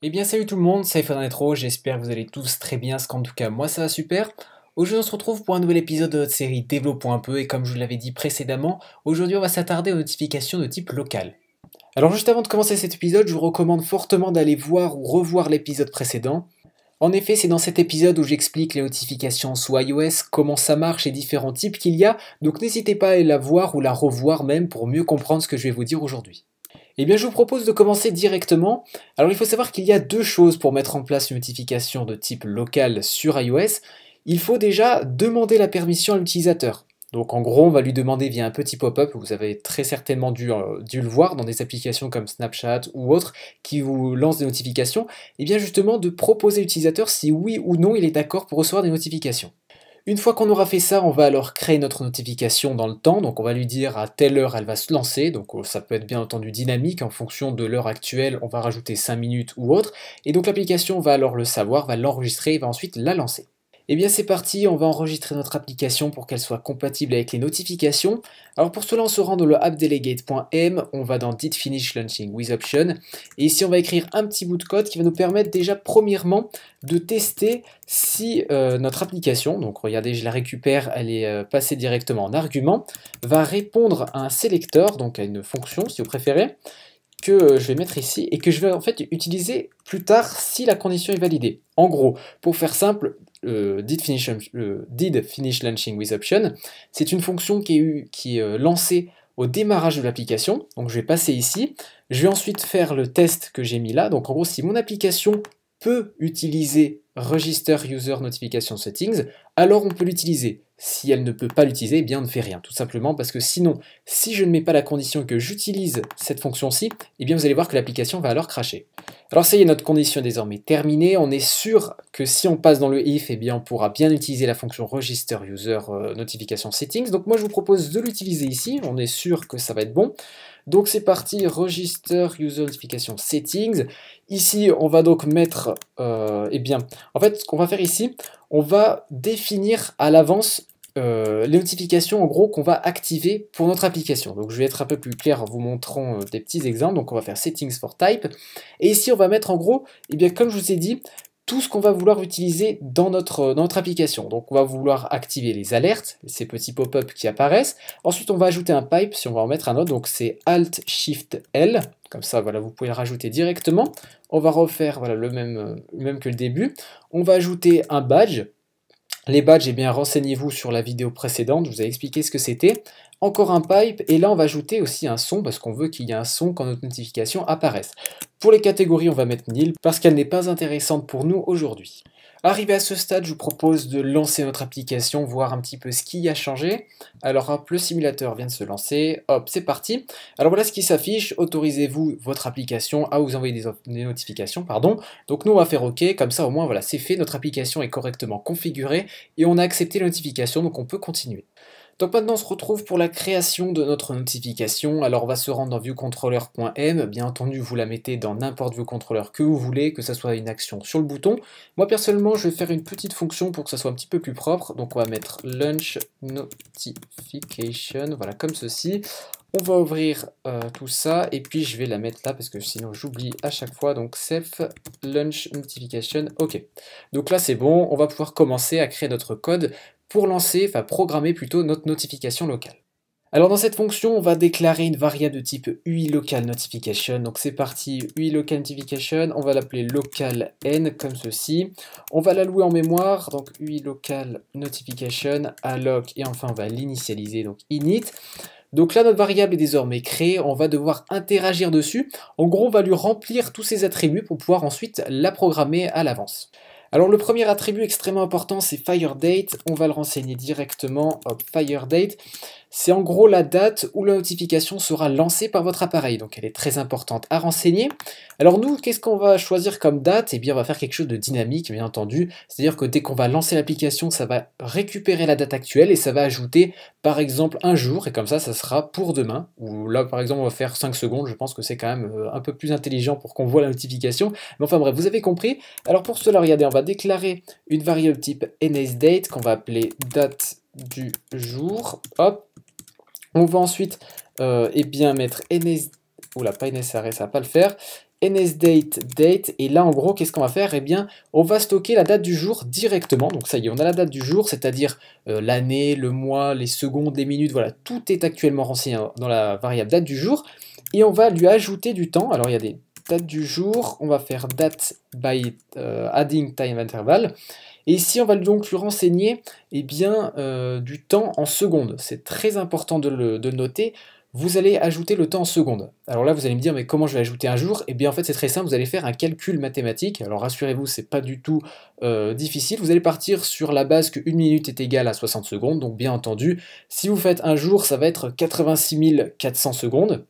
Eh bien salut tout le monde, c'est Fernandetro, j'espère que vous allez tous très bien, ce qu'en tout cas moi ça va super. Aujourd'hui on se retrouve pour un nouvel épisode de notre série Développons un peu et comme je vous l'avais dit précédemment, aujourd'hui on va s'attarder aux notifications de type local. Alors juste avant de commencer cet épisode, je vous recommande fortement d'aller voir ou revoir l'épisode précédent. En effet, c'est dans cet épisode où j'explique les notifications sous iOS, comment ça marche et différents types qu'il y a, donc n'hésitez pas à la voir ou la revoir même pour mieux comprendre ce que je vais vous dire aujourd'hui. Eh bien, je vous propose de commencer directement. Alors, il faut savoir qu'il y a deux choses pour mettre en place une notification de type local sur iOS. Il faut déjà demander la permission à l'utilisateur. Donc en gros, on va lui demander via un petit pop-up, vous avez très certainement dû, euh, dû, le voir dans des applications comme Snapchat ou autres qui vous lancent des notifications, et eh bien justement de proposer à l'utilisateur si oui ou non il est d'accord pour recevoir des notifications. Une fois qu'on aura fait ça, on va alors créer notre notification dans le temps. Donc on va lui dire à telle heure elle va se lancer. Donc oh, ça peut être bien entendu dynamique en fonction de l'heure actuelle. On va rajouter 5 minutes ou autre. Et donc l'application va alors le savoir, va l'enregistrer et va ensuite la lancer. Eh bien c'est parti, on va enregistrer notre application pour qu'elle soit compatible avec les notifications. Alors pour cela, on se rend dans le appdelegate.m, on va dans Did Finish Launching with Option, et ici on va écrire un petit bout de code qui va nous permettre déjà premièrement de tester si euh, notre application, donc regardez je la récupère, elle est euh, passée directement en argument, va répondre à un sélecteur, donc à une fonction si vous préférez, que euh, je vais mettre ici et que je vais en fait utiliser plus tard si la condition est validée. En gros, pour faire simple, euh, did, finish, euh, launching with option, c'est une fonction qui est, euh, lancée au démarrage de l'application. Donc je vais passer ici, je vais ensuite faire le test que j'ai mis là. Donc en gros, si mon application peut utiliser register user notification settings, alors on peut l'utiliser. Si elle ne peut pas l'utiliser, eh bien on ne fait rien, tout simplement parce que sinon, si je ne mets pas la condition que j'utilise cette fonction-ci, eh bien vous allez voir que l'application va alors cracher. Alors ça y est, notre condition est désormais terminée. On est sûr que si on passe dans le if, eh bien on pourra bien utiliser la fonction register user euh, notification settings. Donc moi je vous propose de l'utiliser ici, on est sûr que ça va être bon. Donc c'est parti, register user notification settings. Ici, on va donc mettre, euh, eh bien, en fait, ce qu'on va faire ici, on va définir à l'avance euh, les notifications en gros qu'on va activer pour notre application. Donc je vais être un peu plus clair en vous montrant euh, des petits exemples. Donc on va faire settings for type. Et ici on va mettre en gros, eh bien comme je vous ai dit, tout ce qu'on va vouloir utiliser dans notre, euh, notre application. Donc on va vouloir activer les alertes, ces petits pop-up qui apparaissent. Ensuite on va ajouter un pipe, si on va en mettre un autre, donc c'est Alt Shift L. Comme ça, voilà, vous pouvez le rajouter directement. On va refaire voilà, le même, euh, même que le début. On va ajouter un badge. Les badges, eh bien, renseignez-vous sur la vidéo précédente, je vous ai expliqué ce que c'était. Encore un pipe, et là on va ajouter aussi un son, parce qu'on veut qu'il y ait un son quand notre notification apparaisse. Pour les catégories, on va mettre nil, parce qu'elle n'est pas intéressante pour nous aujourd'hui. Arrivé à ce stade, je vous propose de lancer notre application, voir un petit peu ce qui a changé. Alors hop, le simulateur vient de se lancer, hop, c'est parti. Alors voilà ce qui s'affiche, autorisez-vous votre application à vous envoyer des, notifications, pardon. Donc nous on va faire OK, comme ça au moins voilà, c'est fait, notre application est correctement configurée et on a accepté les notifications donc on peut continuer. Donc maintenant on se retrouve pour la création de notre notification. Alors on va se rendre dans viewcontroller.m. Bien entendu vous la mettez dans n'importe viewcontroller que vous voulez, que ce soit une action sur le bouton. Moi personnellement je vais faire une petite fonction pour que ça soit un petit peu plus propre. Donc on va mettre launch notification, voilà comme ceci. On va ouvrir euh, tout ça et puis je vais la mettre là parce que sinon j'oublie à chaque fois. Donc self launch notification, ok. Donc là c'est bon, on va pouvoir commencer à créer notre code pour lancer, enfin programmer plutôt notre notification locale. Alors dans cette fonction, on va déclarer une variable de type uiLocalNotification. local notification. Donc c'est parti, UI local notification, on va l'appeler localN, comme ceci. On va la louer en mémoire, donc uiLocalNotification, alloc et enfin on va l'initialiser donc init. Donc là, notre variable est désormais créée, on va devoir interagir dessus. En gros, on va lui remplir tous ses attributs pour pouvoir ensuite la programmer à l'avance. Alors le premier attribut extrêmement important c'est FireDate, on va le renseigner directement, hop, FireDate. C'est en gros la date où la notification sera lancée par votre appareil, donc elle est très importante à renseigner. Alors nous, qu'est-ce qu'on va choisir comme date Eh bien, on va faire quelque chose de dynamique, bien entendu. C'est-à-dire que dès qu'on va lancer l'application, ça va récupérer la date actuelle et ça va ajouter, par exemple, un jour. Et comme ça, ça sera pour demain. Ou là, par exemple, on va faire 5 secondes. Je pense que c'est quand même euh, un peu plus intelligent pour qu'on voit la notification. Mais enfin bref, vous avez compris. Alors pour cela, regardez, on va déclarer une variable type NSDate qu'on va appeler date du jour. Hop, on va ensuite euh, eh bien, mettre NS... Oula, pas NSRS, ça va pas le faire. NSDate, date, et là en gros qu'est-ce qu'on va faire Eh bien on va stocker la date du jour directement, donc ça y est on a la date du jour, c'est-à-dire euh, l'année, le mois, les secondes, les minutes, voilà tout est actuellement renseigné dans la variable date du jour, et on va lui ajouter du temps, alors il y a des date du jour, on va faire date by euh, adding time interval. Et ici, on va donc lui renseigner eh bien, euh, du temps en secondes. C'est très important de le, noter. Vous allez ajouter le temps en secondes. Alors là, vous allez me dire, mais comment je vais ajouter un jour Eh bien, en fait, c'est très simple. Vous allez faire un calcul mathématique. Alors rassurez-vous, c'est pas du tout euh, difficile. Vous allez partir sur la base que 1 minute est égale à 60 secondes. Donc, bien entendu, si vous faites un jour, ça va être 86 400 secondes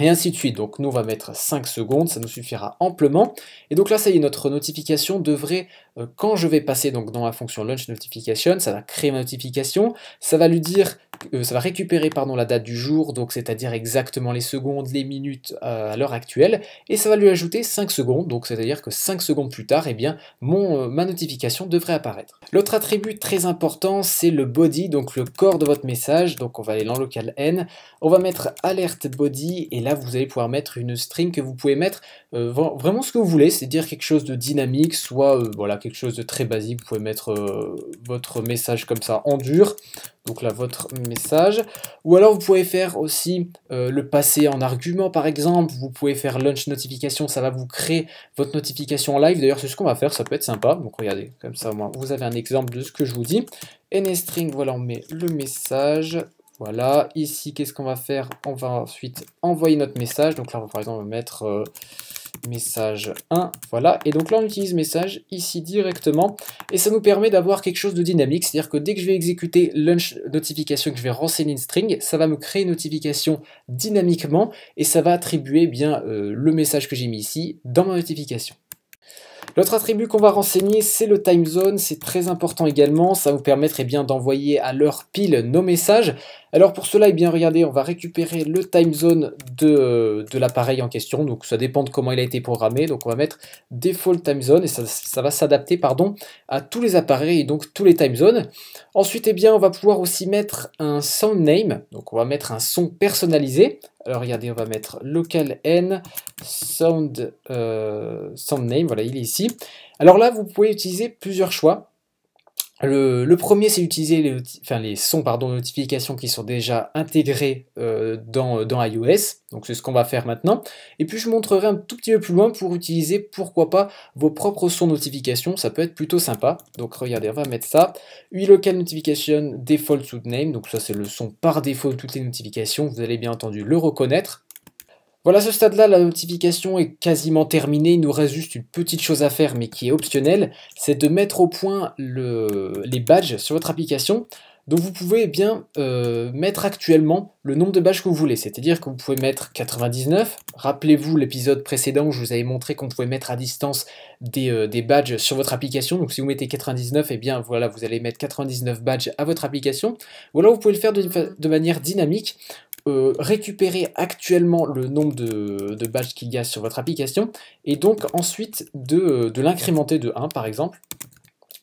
et ainsi de suite. Donc nous, on va mettre 5 secondes, ça nous suffira amplement. Et donc là, ça y est, notre notification devrait euh, quand je vais passer donc dans la fonction launch notification, ça va créer ma notification, ça va lui dire, euh, ça va récupérer pardon la date du jour, donc c'est-à-dire exactement les secondes, les minutes euh, à l'heure actuelle, et ça va lui ajouter 5 secondes, donc c'est-à-dire que 5 secondes plus tard, eh bien mon ma notification devrait apparaître. L'autre attribut très important, c'est le body, donc le corps de votre message. Donc on va aller dans local n, on va mettre Alert body, et là vous allez pouvoir mettre une string que vous pouvez mettre vraiment ce que vous voulez, c'est à dire quelque chose de dynamique, soit voilà quelque chose de très basique. Vous pouvez mettre euh, votre message comme ça en dur. Donc là, votre message. Ou alors, vous pouvez faire aussi euh, le passer en argument, par exemple. Vous pouvez faire launch notification. Ça va vous créer votre notification en live. D'ailleurs, c'est ce qu'on va faire. Ça peut être sympa. Donc, regardez, comme ça, moi, vous avez un exemple de ce que je vous dis. string, voilà, on met le message. Voilà, ici, qu'est-ce qu'on va faire On va ensuite envoyer notre message. Donc là, on va, par exemple, mettre... Euh, message 1, voilà, et donc là on utilise message ici directement, et ça nous permet d'avoir quelque chose de dynamique, c'est-à-dire que dès que je vais exécuter lunch notification, que je vais renseigner une string, ça va me créer une notification dynamiquement, et ça va attribuer eh bien euh, le message que j'ai mis ici dans ma notification. L'autre attribut qu'on va renseigner, c'est le time zone. C'est très important également. Ça vous permettrait bien d'envoyer à l'heure pile nos messages. Alors pour cela, et eh bien regardez, on va récupérer le time zone de, de l'appareil en question. Donc ça dépend de comment il a été programmé. Donc on va mettre default time zone et ça, va s'adapter pardon à tous les appareils et donc tous les time zones. Ensuite, et eh bien on va pouvoir aussi mettre un sound name. Donc on va mettre un son personnalisé alors regardez, on va mettre local n sound, euh, sound name, voilà, il est ici. Alors là, vous pouvez utiliser plusieurs choix. Le, premier, c'est d'utiliser les, sons pardon, qui sont déjà intégrés euh, dans, iOS. Donc c'est ce qu'on va faire maintenant. Et puis je montrerai un tout petit peu plus loin pour utiliser, pourquoi pas, vos propres sons notifications, Ça peut être plutôt sympa. Donc regardez, on va mettre ça. UI Local Notification Default Name. Donc ça c'est le son par défaut de toutes les notifications. Vous allez bien entendu le reconnaître. Voilà, ce stade-là, la notification est quasiment terminée. Il nous reste juste une petite chose à faire, mais qui est optionnelle. C'est de mettre au point les badges sur votre application. Donc vous pouvez bien euh, mettre actuellement le nombre de badges que vous voulez. C'est-à-dire que vous pouvez mettre 99. Rappelez-vous l'épisode précédent où je vous avais montré qu'on pouvait mettre à distance des, euh, badges sur votre application. Donc si vous mettez 99, et eh bien voilà, vous allez mettre 99 badges à votre application. Ou alors vous pouvez le faire de manière dynamique récupérer actuellement le nombre de, badges qu'il y a sur votre application et donc ensuite de, l'incrémenter de 1 par exemple.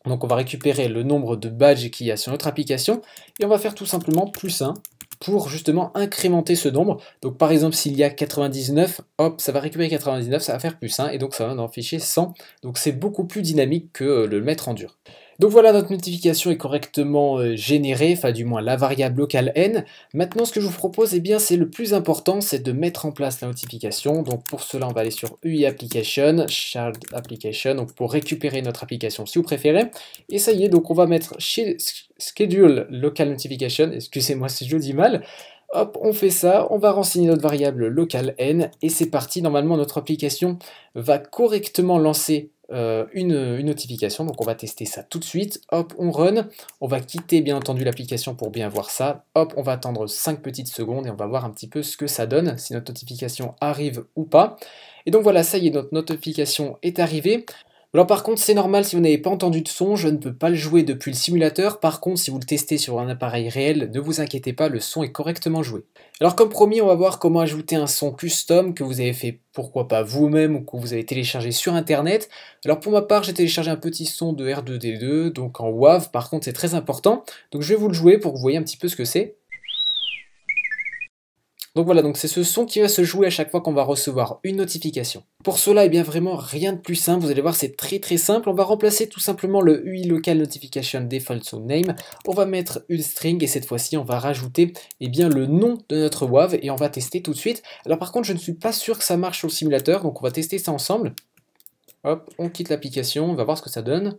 Donc on va récupérer le nombre de badges qu'il y a sur notre application et on va faire tout simplement plus 1 pour justement incrémenter ce nombre. Donc par exemple s'il y a 99, hop, ça va récupérer 99, ça va faire plus 1 et donc ça va dans le fichier 100. Donc c'est beaucoup plus dynamique que euh, le mettre en dur. Donc voilà, notre notification est correctement euh, générée, enfin du moins la variable locale n. Maintenant, ce que je vous propose, eh bien, c'est le plus important, c'est de mettre en place la notification. Donc pour cela, on va aller sur UI Application, Shared Application, donc pour récupérer notre application si vous préférez. Et ça y est, donc on va mettre Schedule Local Notification, excusez-moi si je dis mal, Hop, on fait ça, on va renseigner notre variable locale n, et c'est parti, normalement notre application va correctement lancer euh, une, une, notification. Donc on va tester ça tout de suite. Hop, on run. On va quitter bien entendu l'application pour bien voir ça. Hop, on va attendre 5 petites secondes et on va voir un petit peu ce que ça donne, si notre notification arrive ou pas. Et donc voilà, ça y est, notre notification est arrivée. Alors par contre, c'est normal si vous n'avez pas entendu de son, je ne peux pas le jouer depuis le simulateur. Par contre, si vous le testez sur un appareil réel, ne vous inquiétez pas, le son est correctement joué. Alors comme promis, on va voir comment ajouter un son custom que vous avez fait pourquoi pas vous-même ou que vous avez téléchargé sur internet. Alors pour ma part, j'ai téléchargé un petit son de R2D2, donc en WAV, par contre c'est très important. Donc je vais vous le jouer pour que vous voyez un petit peu ce que c'est. Donc voilà, donc c'est ce son qui va se jouer à chaque fois qu'on va recevoir une notification. Pour cela, et eh bien vraiment rien de plus simple, vous allez voir c'est très très simple, on va remplacer tout simplement le UI local notification default sound name, on va mettre une string et cette fois-ci on va rajouter eh bien le nom de notre WAV et on va tester tout de suite. Alors par contre, je ne suis pas sûr que ça marche sur le simulateur, donc on va tester ça ensemble. Hop, on quitte l'application, on va voir ce que ça donne.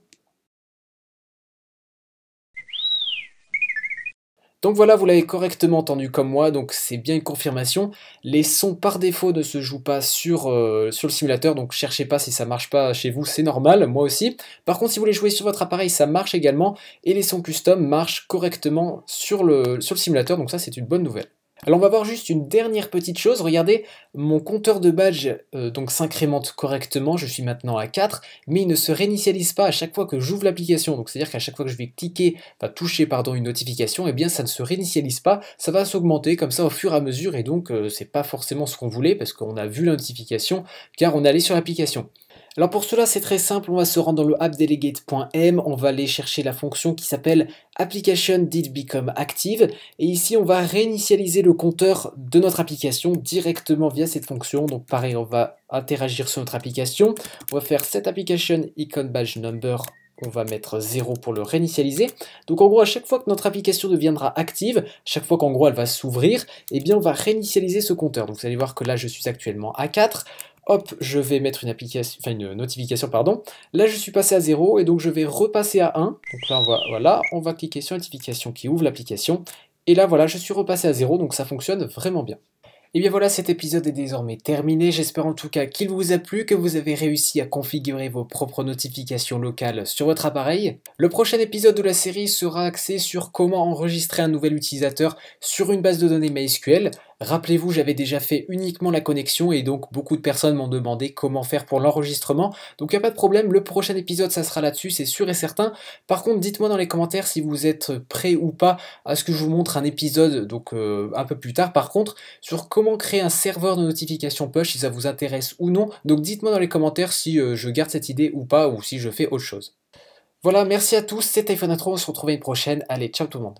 Donc voilà, vous l'avez correctement entendu comme moi, donc c'est bien une confirmation. Les sons par défaut ne se jouent pas sur, euh, sur le simulateur, donc cherchez pas si ça marche pas chez vous, c'est normal, moi aussi. Par contre, si vous les jouez sur votre appareil, ça marche également, et les sons custom marchent correctement sur le, sur le simulateur, donc ça c'est une bonne nouvelle. Alors on va voir juste une dernière petite chose, regardez, mon compteur de badge euh, donc s'incrémente correctement, je suis maintenant à 4, mais il ne se réinitialise pas à chaque fois que j'ouvre l'application, donc c'est-à-dire qu'à chaque fois que je vais cliquer, enfin toucher pardon, une notification, et eh bien ça ne se réinitialise pas, ça va s'augmenter comme ça au fur et à mesure, et donc ce euh, c'est pas forcément ce qu'on voulait, parce qu'on a vu la notification, car on allait sur l'application. Alors pour cela, c'est très simple, on va se rendre dans le appdelegate.m, on va aller chercher la fonction qui s'appelle application did become active et ici on va réinitialiser le compteur de notre application directement via cette fonction. Donc pareil, on va interagir sur notre application, on va faire cette application icon badge number on va mettre 0 pour le réinitialiser. Donc en gros, à chaque fois que notre application deviendra active, chaque fois qu'en gros elle va s'ouvrir, eh bien on va réinitialiser ce compteur. Donc vous allez voir que là je suis actuellement à 4 hop, je vais mettre une une notification, pardon. Là, je suis passé à 0 et donc je vais repasser à 1. Donc là, on va, voilà, on va cliquer sur notification qui ouvre l'application. Et là, voilà, je suis repassé à 0, donc ça fonctionne vraiment bien. Et bien voilà, cet épisode est désormais terminé. J'espère en tout cas qu'il vous a plu, que vous avez réussi à configurer vos propres notifications locales sur votre appareil. Le prochain épisode de la série sera axé sur comment enregistrer un nouvel utilisateur sur une base de données MySQL. Rappelez-vous, j'avais déjà fait uniquement la connexion et donc beaucoup de personnes m'ont demandé comment faire pour l'enregistrement. Donc il n'y a pas de problème, le prochain épisode ça sera là-dessus, c'est sûr et certain. Par contre, dites-moi dans les commentaires si vous êtes prêt ou pas à ce que je vous montre un épisode donc euh, un peu plus tard par contre sur comment créer un serveur de notification push si ça vous intéresse ou non. Donc dites-moi dans les commentaires si euh, je garde cette idée ou pas ou si je fais autre chose. Voilà, merci à tous, c'était iPhone Intro, on se retrouve une prochaine. Allez, ciao tout le monde.